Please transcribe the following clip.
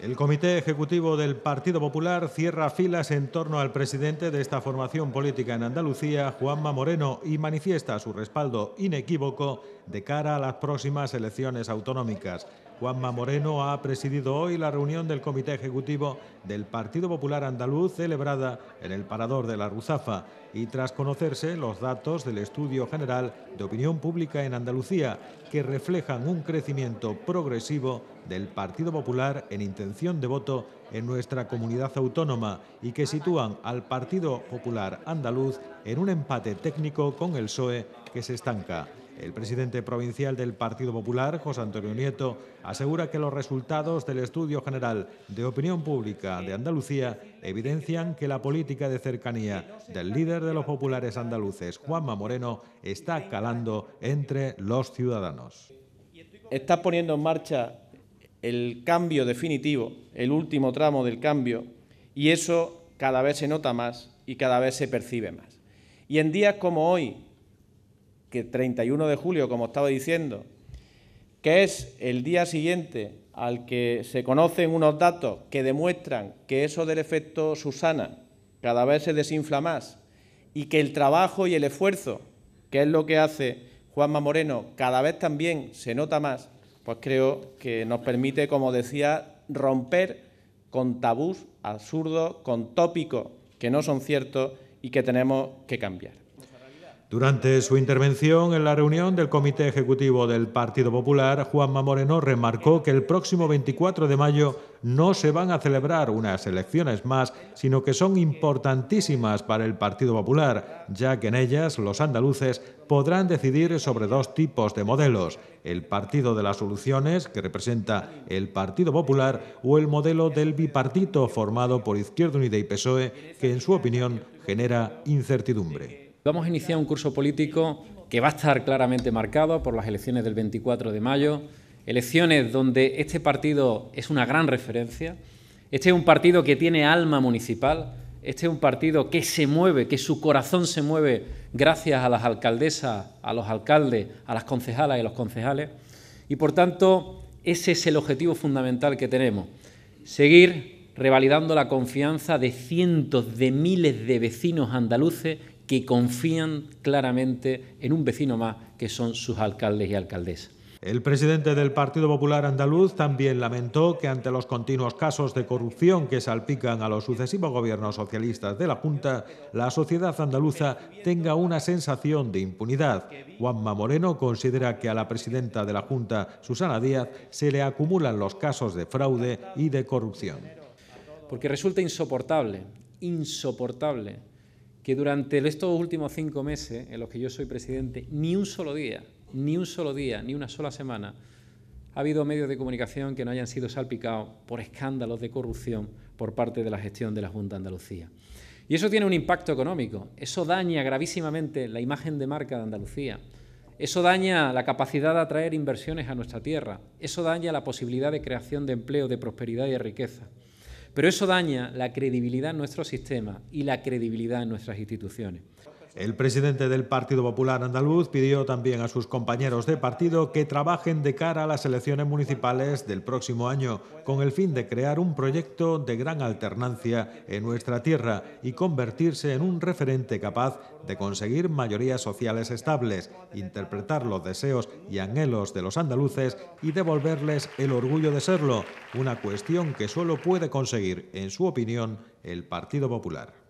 El Comité Ejecutivo del Partido Popular cierra filas en torno al presidente de esta formación política en Andalucía, Juanma Moreno, y manifiesta su respaldo inequívoco de cara a las próximas elecciones autonómicas. Juanma Moreno ha presidido hoy la reunión del Comité Ejecutivo del Partido Popular Andaluz celebrada en el Parador de la Ruzafa y tras conocerse los datos del Estudio General de Opinión Pública en Andalucía que reflejan un crecimiento progresivo del Partido Popular en intención de voto en nuestra comunidad autónoma y que sitúan al Partido Popular Andaluz en un empate técnico con el PSOE que se estanca. El presidente provincial del Partido Popular, José Antonio Nieto, asegura que los resultados del Estudio General de Opinión Pública de Andalucía evidencian que la política de cercanía del líder de los populares andaluces, Juanma Moreno, está calando entre los ciudadanos. Está poniendo en marcha el cambio definitivo, el último tramo del cambio, y eso cada vez se nota más y cada vez se percibe más. Y en días como hoy, que 31 de julio, como estaba diciendo, que es el día siguiente al que se conocen unos datos que demuestran que eso del efecto Susana cada vez se desinfla más y que el trabajo y el esfuerzo, que es lo que hace Juanma Moreno, cada vez también se nota más, pues creo que nos permite, como decía, romper con tabús absurdos, con tópicos que no son ciertos y que tenemos que cambiar. Durante su intervención en la reunión del Comité Ejecutivo del Partido Popular, Juanma Moreno remarcó que el próximo 24 de mayo no se van a celebrar unas elecciones más, sino que son importantísimas para el Partido Popular, ya que en ellas los andaluces podrán decidir sobre dos tipos de modelos, el Partido de las Soluciones, que representa el Partido Popular, o el modelo del bipartito formado por Izquierda Unida y PSOE, que en su opinión genera incertidumbre. Vamos a iniciar un curso político que va a estar claramente marcado por las elecciones del 24 de mayo, elecciones donde este partido es una gran referencia, este es un partido que tiene alma municipal, este es un partido que se mueve, que su corazón se mueve gracias a las alcaldesas, a los alcaldes, a las concejalas y los concejales. Y por tanto, ese es el objetivo fundamental que tenemos, seguir revalidando la confianza de cientos de miles de vecinos andaluces que confían claramente en un vecino más que son sus alcaldes y alcaldesas. El presidente del Partido Popular Andaluz también lamentó que ante los continuos casos de corrupción que salpican a los sucesivos gobiernos socialistas de la Junta, la sociedad andaluza tenga una sensación de impunidad. Juanma Moreno considera que a la presidenta de la Junta, Susana Díaz, se le acumulan los casos de fraude y de corrupción. Porque resulta insoportable, insoportable que durante estos últimos cinco meses en los que yo soy presidente, ni un solo día, ni un solo día, ni una sola semana, ha habido medios de comunicación que no hayan sido salpicados por escándalos de corrupción por parte de la gestión de la Junta de Andalucía. Y eso tiene un impacto económico, eso daña gravísimamente la imagen de marca de Andalucía, eso daña la capacidad de atraer inversiones a nuestra tierra, eso daña la posibilidad de creación de empleo, de prosperidad y de riqueza. Pero eso daña la credibilidad en nuestro sistema y la credibilidad en nuestras instituciones. El presidente del Partido Popular Andaluz pidió también a sus compañeros de partido que trabajen de cara a las elecciones municipales del próximo año, con el fin de crear un proyecto de gran alternancia en nuestra tierra y convertirse en un referente capaz de conseguir mayorías sociales estables, interpretar los deseos y anhelos de los andaluces y devolverles el orgullo de serlo, una cuestión que solo puede conseguir, en su opinión, el Partido Popular.